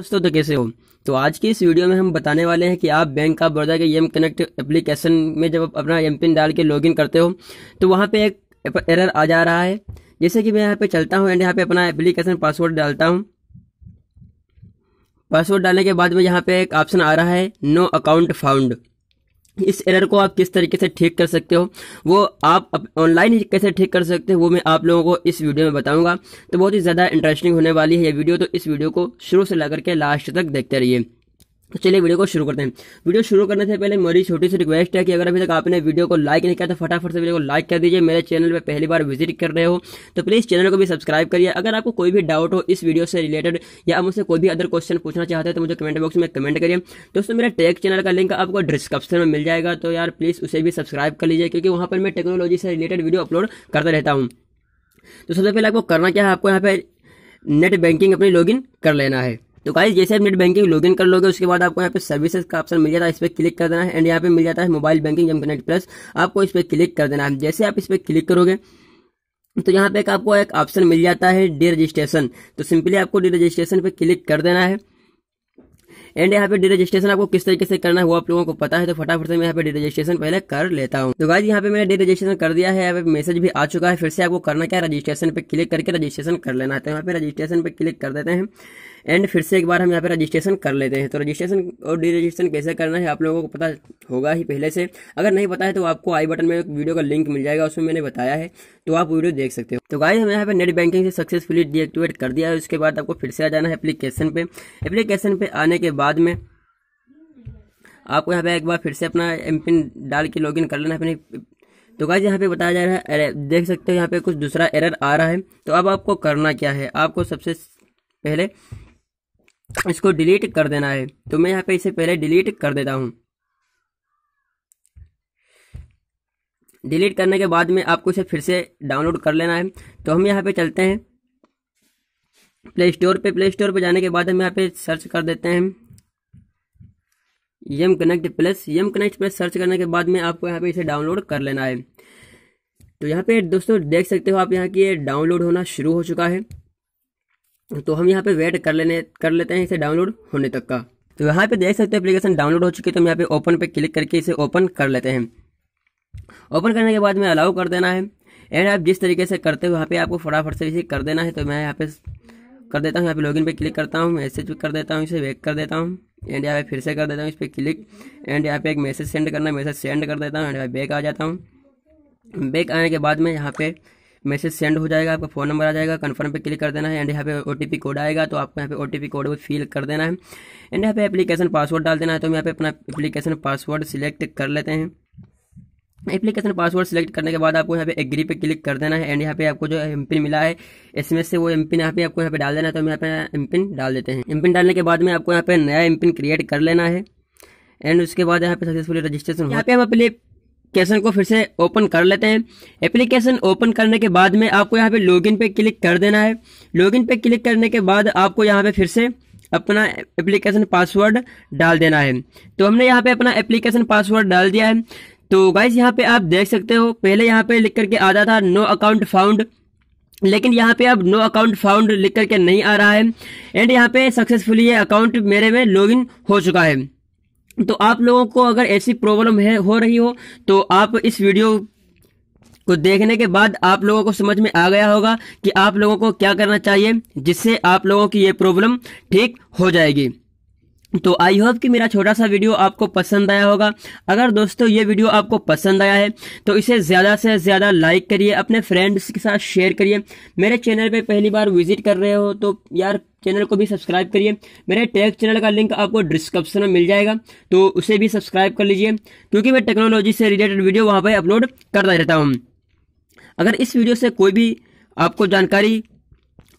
दोस्तों तो कैसे हो तो आज की इस वीडियो में हम बताने वाले हैं कि आप बैंक ऑफ बड़ौदा के एम कनेक्ट एप्लीकेशन में जब अपना एम पिन डाल के लॉगिन करते हो तो वहाँ पे एक एरर आ जा रहा है जैसे कि मैं यहाँ पे चलता हूँ एंड यहाँ पे अपना एप्लीकेशन पासवर्ड डालता हूँ पासवर्ड डालने के बाद में यहाँ पे एक ऑप्शन आ रहा है नो अकाउंट फाउंड इस एरर को आप किस तरीके से ठीक कर सकते हो वो आप ऑनलाइन ही कैसे ठीक कर सकते हो वो मैं आप लोगों को इस वीडियो में बताऊंगा तो बहुत ही ज़्यादा इंटरेस्टिंग होने वाली है ये वीडियो तो इस वीडियो को शुरू से लगा के लास्ट तक देखते रहिए तो चलिए वीडियो को शुरू करते हैं वीडियो शुरू करने से पहले मेरी छोटी सी रिक्वेस्ट है कि अगर अभी तक आपने वीडियो को लाइक नहीं किया तो फटाफट से वीडियो को लाइक कर दीजिए मेरे चैनल पे पहली बार विजिट कर रहे हो तो प्लीज़ चैनल को भी सब्सक्राइब करिए अगर आपको कोई भी डाउट हो इस वीडियो से रिलेटेड या आप मुझसे कोई भी अदर क्वेश्चन पूछना चाहते हैं तो मुझे कमेंट बॉक्स में कमेंट करिए दोस्तों मेरा टेक चैनल का लिंक आपको डिस्क्रिप्शन में मिल जाएगा तो यार प्लीज़ उसे भी सब्सक्राइब कर लीजिए क्योंकि वहाँ पर मैं टेक्नोलॉजी से रिलेटेड वीडियो अपलोड करता रहता हूँ तो सबसे पहले आपको करना क्या है आपको यहाँ पर नेट बैंकिंग अपनी लॉगिन कर लेना है तो गाइस जैसे आप नेट बैंकिंग लॉगिन कर लोगे उसके बाद आपको यहाँ पे सर्विसेज का ऑप्शन मिल जाता है इस पर क्लिक कर देना है एंड यहाँ पे मिल जाता है mobile banking M connect plus आपको इस पर क्लिक कर देना है जैसे आप इस पर क्लिक करोगे तो यहाँ पे एक आपको एक ऑप्शन मिल जाता है डी रजिस्ट्रेशन तो सिंपली आपको डी रजिस्ट्रेशन पे क्लिक कर देना है एंड यहाँ पे डी रजिस्ट्रेशन आपको किस तरीके से करना है वो आप लोगों को पता है तो फटाफट से मैं यहाँ पे डी रजिस्ट्रेशन पहले कर लेता हूँ तो गाइज यहाँ पे मैंने डी रजिस्ट्रेशन कर दिया है यहाँ पे मैसेज भी आ चुका है फिर से आपको करना क्या रजिस्ट्रेशन पे क्लिक करके रजिस्ट्रेशन कर लेना है तो यहाँ पे रजिस्ट्रेशन पे क्लिक कर देते हैं एंड फिर से एक बार हम यहाँ पे रजिस्ट्रेशन कर लेते हैं तो रजिस्ट्रेशन और डी रजिस्ट्रेशन कैसे करना है आप लोगों को पता होगा ही पहले से अगर नहीं पता है तो आपको आई बटन में वीडियो का लिंक मिल जाएगा उसमें मैंने बताया है तो आप वीडियो देख सकते हो तो गाइस हमें यहाँ पे नेट बैंकिंग से सक्सेसफुली डीएक्टिवेट कर दिया है उसके बाद आपको फिर से आ जाना है एप्लीकेशन पे एप्लीकेशन पे आने के बाद में आपको यहाँ पे एक बार फिर से अपना एम पिन डाल के इन कर लेना है अपनी तो गाइस यहाँ पे बताया जा रहा है देख सकते हो यहाँ पे कुछ दूसरा एरर आ रहा है तो अब आपको करना क्या है आपको सबसे पहले इसको डिलीट कर देना है तो मैं यहाँ पे इसे पहले डिलीट कर देता हूँ डिलीट करने के बाद में आपको इसे फिर से डाउनलोड कर लेना है तो हम यहाँ पे चलते हैं प्ले स्टोर पे प्ले स्टोर पे जाने के बाद हम यहाँ पे सर्च कर देते हैं M connect plus M connect plus search करने के बाद में आपको यहाँ पे इसे डाउनलोड कर लेना है तो यहाँ पे दोस्तों देख सकते हो आप यहाँ की डाउनलोड होना शुरू हो चुका है तो हम यहाँ पे वेट कर लेने कर लेते हैं इसे डाउनलोड होने तक का तो यहाँ पे देख सकते हो एप्लीकेशन डाउनलोड हो चुकी है तो हम यहाँ पे ओपन पे क्लिक करके इसे ओपन कर लेते हैं ओपन करने के बाद में अलाउ कर देना है एंड आप जिस तरीके से करते हो यहाँ पे आपको फटाफट से इसे कर देना है तो मैं यहाँ पे कर देता हूँ यहाँ पे लॉगिन पे क्लिक करता हूँ मैसेज भी कर देता हूँ इसे वेक कर देता हूँ एंड यहाँ पे फिर से कर देता हूँ इस पर क्लिक एंड यहाँ पे एक मैसेज सेंड करना मैसेज सेंड कर देता हूँ एंड यहाँ बैक आ जाता हूँ बैक आने के बाद में यहाँ पे मैसेज सेंड हो जाएगा आपका फ़ोन नंबर आ जाएगा कन्फर्म पे क्लिक कर देना है एंड यहाँ पे ओ कोड आएगा तो आपको यहाँ पे ओ कोड को फिल कर देना है एंड यहाँ पे एप्लीकेशन पासवर्ड डाल देना है तो हम यहाँ पे अपना एप्लीकेशन पासवर्ड सिलेक्ट कर लेते हैं एप्लीकेशन पासवर्ड सेलेक्ट करने के बाद आपको यहाँ पे एग्री पे क्लिक कर देना है एंड यहाँ पे आपको जो एम पिन मिला है एस से वो एम पिन यहाँ पे आपको यहाँ पे डाल देना है तो हम यहाँ पे एम पिन डाल देते हैं एम पिन डालने के बाद में आपको यहाँ पे नया एम पिन क्रिएट कर लेना है एंड उसके बाद यहाँ पे सक्सेसफुली रजिस्ट्रेशन यहाँ पे हम अपने एप्लीकेशन को फिर से ओपन कर लेते हैं एप्लीकेशन ओपन करने के बाद में आपको यहाँ पे लॉगिन पे क्लिक कर देना है लॉगिन पे क्लिक करने के बाद आपको यहाँ पे फिर से अपना एप्लीकेशन पासवर्ड डाल देना है तो हमने यहाँ पे अपना एप्लीकेशन पासवर्ड डाल दिया है तो गाइज यहाँ पे आप देख सकते हो पहले यहाँ पे लिख करके आता था नो अकाउंट फाउंड लेकिन यहाँ पे अब नो अकाउंट फाउंड लिख करके नहीं आ रहा है एंड यहाँ पे सक्सेसफुली ये अकाउंट मेरे में लॉगिन हो चुका है तो आप लोगों को अगर ऐसी प्रॉब्लम है हो रही हो तो आप इस वीडियो को देखने के बाद आप लोगों को समझ में आ गया होगा कि आप लोगों को क्या करना चाहिए जिससे आप लोगों की ये प्रॉब्लम ठीक हो जाएगी तो आई होप कि मेरा छोटा सा वीडियो आपको पसंद आया होगा अगर दोस्तों ये वीडियो आपको पसंद आया है तो इसे ज़्यादा से ज़्यादा लाइक करिए अपने फ्रेंड्स के साथ शेयर करिए मेरे चैनल पे पहली बार विजिट कर रहे हो तो यार चैनल को भी सब्सक्राइब करिए मेरे टेक चैनल का लिंक आपको डिस्क्रिप्शन में मिल जाएगा तो उसे भी सब्सक्राइब कर लीजिए क्योंकि मैं टेक्नोलॉजी से रिलेटेड वीडियो वहाँ पर अपलोड करता रहता हूँ अगर इस वीडियो से कोई भी आपको जानकारी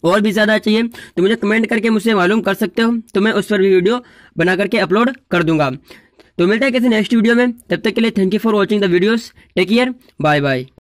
और भी ज़्यादा चाहिए तो मुझे कमेंट करके मुझसे मालूम कर सकते हो तो मैं उस पर भी वीडियो बना करके अपलोड कर दूंगा तो मिलता है किसी नेक्स्ट वीडियो में तब तक के लिए thank you for watching the videos take care bye bye